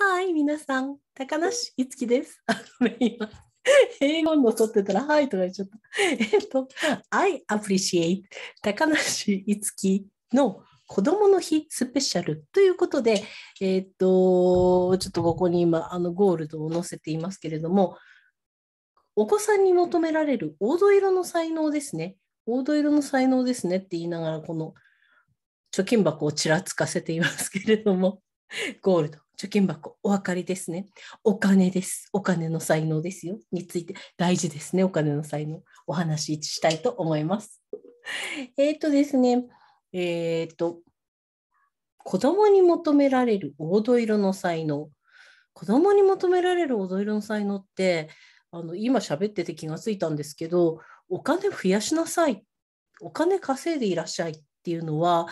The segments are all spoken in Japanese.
はい、皆さん、高梨いつきです。今、英語の撮ってたら、はいとか言っちゃった。えっと、I appreciate 高梨いつきの子供の日スペシャルということで、えー、っと、ちょっとここに今、あのゴールドを載せていますけれども、お子さんに求められる黄土色の才能ですね。黄土色の才能ですねって言いながら、この貯金箱をちらつかせていますけれども、ゴールド。貯金箱お分かりですねお金ですお金の才能ですよについて大事ですねお金の才能お話ししたいと思います えっ、ー、とですねえっ、ー、と子供に求められる黄土色の才能子供に求められる黄土色の才能ってあの今喋ってて気がついたんですけどお金増やしなさいお金稼いでいらっしゃいっていうのは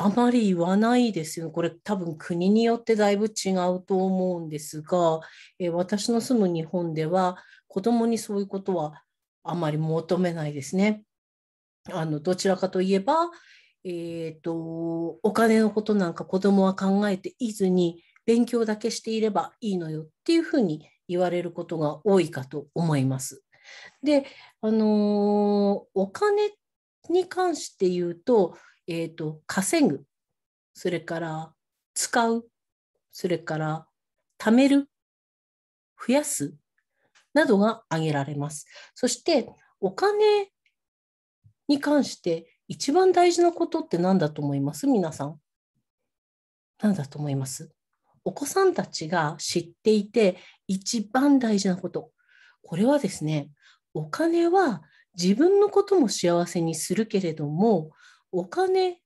あまり言わないですよね。これ多分国によってだいぶ違うと思うんですが、えー、私の住む日本では子供にそういうことはあまり求めないですね。あのどちらかといえば、えーとお金のことなんか子供は考えていずに勉強だけしていればいいのよっていうふうに言われることが多いかと思います。で、あのー、お金に関して言うとえーと、稼ぐそれから使うそれから貯める増やすなどが挙げられます。そしてお金に関して一番大事なことって何だと思います皆さん。何だと思いますお子さんたちが知っていて一番大事なこと。これはですね、お金は自分のことも幸せにするけれども、お金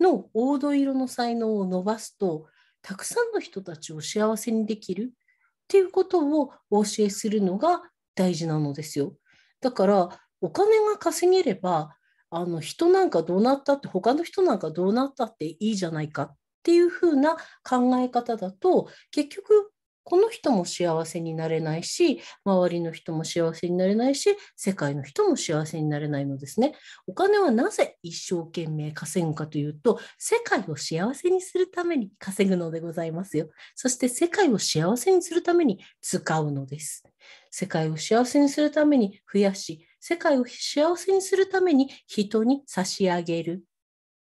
の黄土色の才能を伸ばすとたくさんの人たちを幸せにできるっていうことをお教えするのが大事なのですよ。だからお金が稼げればあの人なんかどうなったって他の人なんかどうなったっていいじゃないかっていう風な考え方だと結局この人も幸せになれないし、周りの人も幸せになれないし、世界の人も幸せになれないのですね。お金はなぜ一生懸命稼ぐかというと、世界を幸せにするために稼ぐのでございますよ。そして世界を幸せにするために使うのです。世界を幸せにするために増やし、世界を幸せにするために人に差し上げる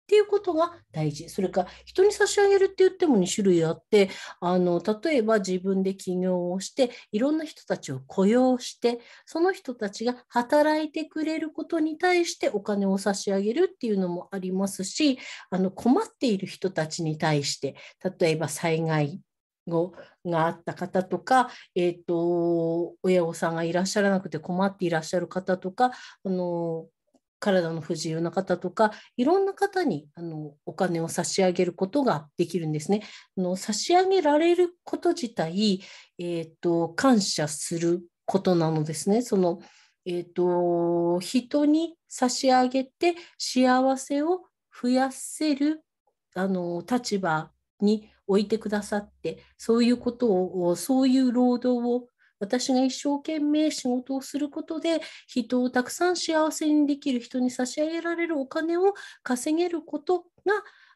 っていうことが大事。それから人に差し上げるって言っても2種類あって、あの例えば自分で起業をして、いろんな人たちを雇用して、その人たちが働いてくれることに対してお金を差し上げるっていうのもありますし、あの困っている人たちに対して、例えば災害後があった方とか、えーと、親御さんがいらっしゃらなくて困っていらっしゃる方とかあの体の不自由な方とかいろんな方にあのお金を差し上げることができるんですね。あの差し上げられること自体、えーと、感謝することなのですね。そのえーと人に差し上げて幸せを増やせるあの立場に置いてくださってそういうことをそういう労働を私が一生懸命仕事をすることで人をたくさん幸せにできる人に差し上げられるお金を稼げること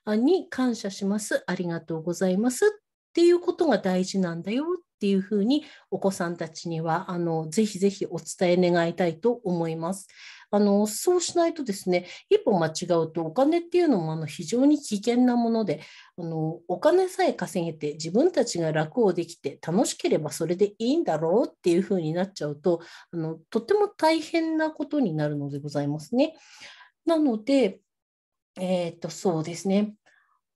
がに感謝しますありがとうございますっていうことが大事なんだよっっていうふうにお子さんたちにはあのぜひぜひお伝え願いたいと思います。あのそうしないとですね一歩間違うとお金っていうのもあの非常に危険なものであのお金さえ稼げて自分たちが楽をできて楽しければそれでいいんだろうっていうふうになっちゃうとあのとても大変なことになるのでございますね。なので、えー、っとそうですね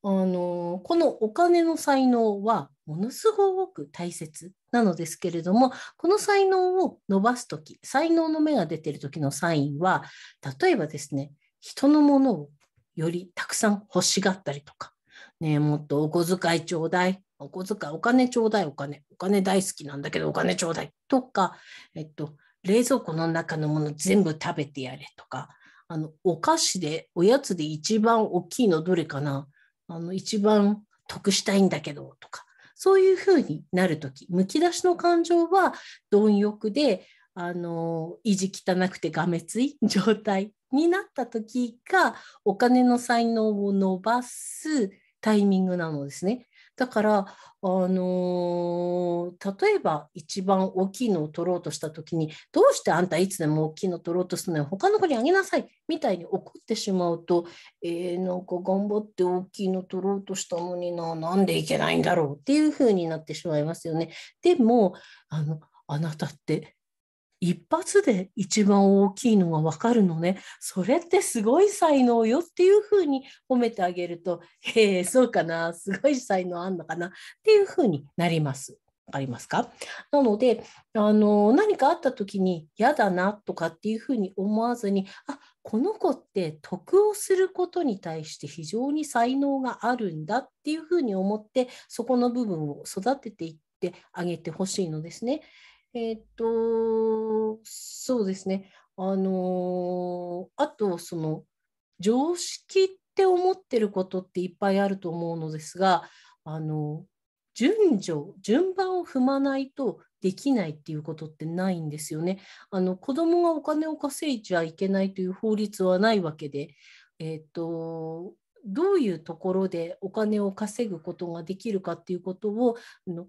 あのこのお金の才能はものすごく大切なのですけれどもこの才能を伸ばす時才能の芽が出てる時のサインは例えばですね人のものをよりたくさん欲しがったりとか、ね、もっとお小遣いちょうだいお小遣いお金ちょうだいお金お金大好きなんだけどお金ちょうだいとか、えっと、冷蔵庫の中のもの全部食べてやれとかあのお菓子でおやつで一番大きいのどれかなあの一番得したいんだけどとかそういうふうになる時むき出しの感情は貪欲であの意地汚くてがめつい状態になった時がお金の才能を伸ばすタイミングなのですね。だからあのー、例えば一番大きいのを取ろうとした時にどうしてあんたいつでも大きいの取ろうとするのよ他の子にあげなさいみたいに怒ってしまうとえー、なんか頑張って大きいの取ろうとしたのにななんでいけないんだろうっていう風になってしまいますよね。でもあのあなたって一発で一番大きいのがわかるのね。それってすごい才能よっていうふうに褒めてあげると、へえ、そうかな、すごい才能あんのかなっていうふうになります。分かりますかなのであの何かあった時に嫌だなとかっていうふうに思わずにあこの子って得をすることに対して非常に才能があるんだっていうふうに思ってそこの部分を育てていってあげてほしいのですね。えっ、とそうですね。あのー、あとその常識って思ってることっていっぱいあると思うのですが、あの順序順番を踏まないとできないっていうことってないんですよね。あの子供がお金を稼いじゃいけないという法律はないわけで、えーと、とどういうところでお金を稼ぐことができるかっていうことをあの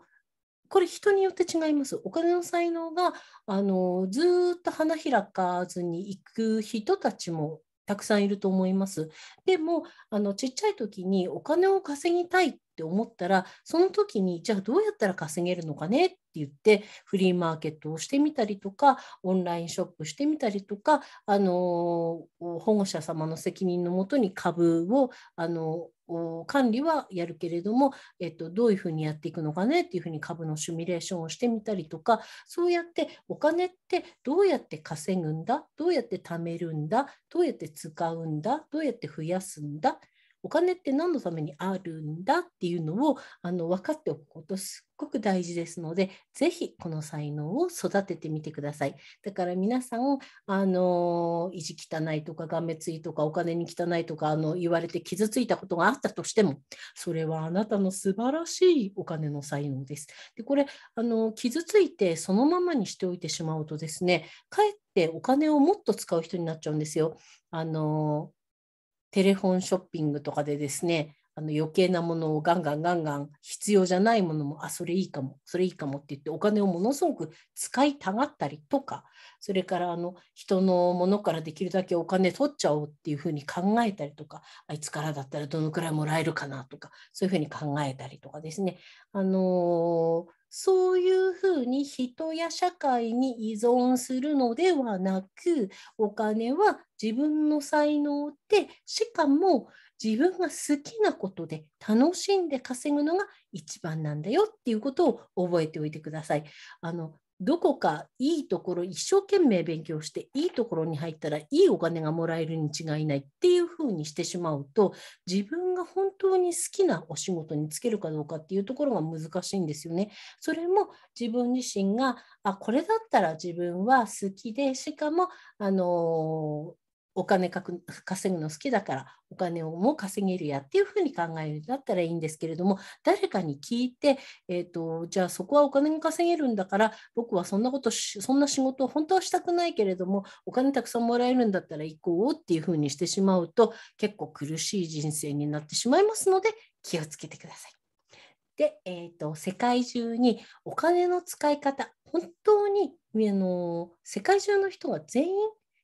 これ人によって違います。お金の才能があのずっと花開かずに行く人たちもたくさんいると思います。でもあのちっちゃい時にお金を稼ぎたいって思ったらその時にじゃあどうやったら稼げるのかねって言ってフリーマーケットをしてみたりとかオンラインショップしてみたりとかあの保護者様の責任のもとに株をあの管理はやるけれども、えっと、どういうふうにやっていくのかねっていうふうに株のシミュレーションをしてみたりとかそうやってお金ってどうやって稼ぐんだどうやって貯めるんだどうやって使うんだどうやって増やすんだお金って何のためにあるんだっていうのをあの分かっておくことすっごく大事ですのでぜひこの才能を育ててみてくださいだから皆さんあの意地汚いとかがめついとかお金に汚いとかあの言われて傷ついたことがあったとしてもそれはあなたの素晴らしいお金の才能ですでこれあの傷ついてそのままにしておいてしまうとですねかえってお金をもっと使う人になっちゃうんですよあのテレフォンショッピングとかでですね、あの余計なものをガンガンガンガン必要じゃないものもあそれいいかもそれいいかもって言ってお金をものすごく使いたがったりとかそれからあの人のものからできるだけお金取っちゃおうっていうふうに考えたりとかあいつからだったらどのくらいもらえるかなとかそういうふうに考えたりとかですねあのーそういうふうに人や社会に依存するのではなく、お金は自分の才能で、しかも、自分が好きなことで楽しんで稼ぐのが一番なんだよっていうことを覚えておいてください。あのどこかいいところ一生懸命勉強していいところに入ったらいいお金がもらえるに違いないっていうふうにしてしまうと自分が本当に好きなお仕事に就けるかどうかっていうところが難しいんですよね。それも自分自身があこれだったら自分は好きでしかもあのお金かく稼ぐの好きだからお金をも稼げるやっていうふうに考えるんだったらいいんですけれども誰かに聞いて、えーと、じゃあそこはお金が稼げるんだから僕はそんなことそんな仕事を本当はしたくないけれどもお金たくさんもらえるんだったら行こうっていうふうにしてしまうと結構苦しい人生になってしまいますので気をつけてください。で、えーと世界中にお金の使い方本当にあの世界中の人が全員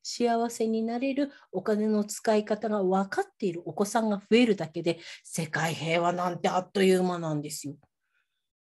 幸せになれるお金の使い方が分かっているお子さんが増えるだけで世界平和なんてあっという間なんですよ。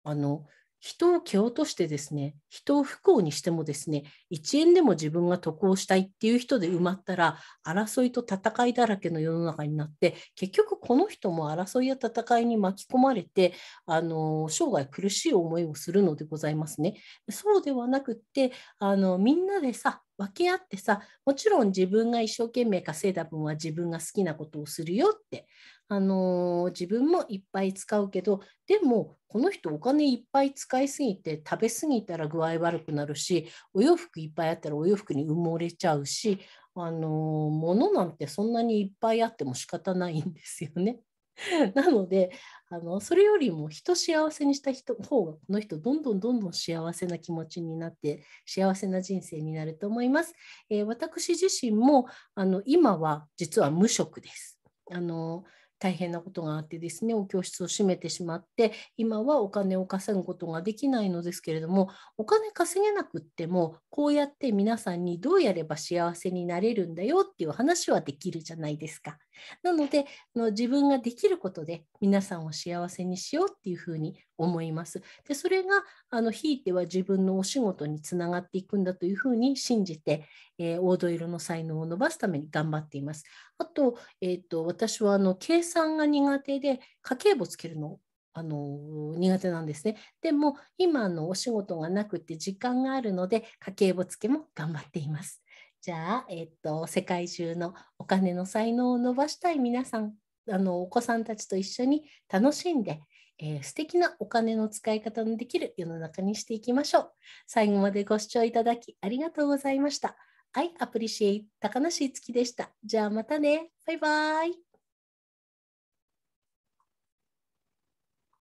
あの人を蹴落としてですね人を不幸にしてもですね1円でも自分が得をしたいっていう人で埋まったら争いと戦いだらけの世の中になって結局この人も争いや戦いに巻き込まれてあの生涯苦しい思いをするのでございますね。そうではなくってあのみんなでさ分け合ってさもちろん自分が一生懸命稼いだ分は自分が好きなことをするよって、あのー、自分もいっぱい使うけどでもこの人お金いっぱい使いすぎて食べ過ぎたら具合悪くなるしお洋服いっぱいあったらお洋服に埋もれちゃうし、あのー、物なんてそんなにいっぱいあっても仕方ないんですよね。なのであのそれよりも人幸せにした人方がこの人どんどんどんどん幸せな気持ちになって幸せな人生になると思います。えー、私自身もあの今は実は無職です。あの大変なことがあってですねお教室を閉めてしまって今はお金を稼ぐことができないのですけれどもお金稼げなくってもこうやって皆さんにどうやれば幸せになれるんだよっていう話はできるじゃないですか。なのでの自分ができることで皆さんを幸せにしようっていうふうに思います。でそれがあのひいては自分のお仕事につながっていくんだというふうに信じて、えー、黄土色の才能を伸ばすために頑張っています。あと,、えーと、私はあの計算が苦手で家計簿つけるのあの苦手なんですね。でも今のお仕事がなくて時間があるので家計簿つけも頑張っています。じゃあ、えっと、世界中のお金の才能を伸ばしたい皆さんあのお子さんたちと一緒に楽しんで、えー、素敵なお金の使い方のできる世の中にしていきましょう。最後までご視聴いただきありがとうございました。I appreciate 高梨いつきでした。じゃあまたね。バイバイ。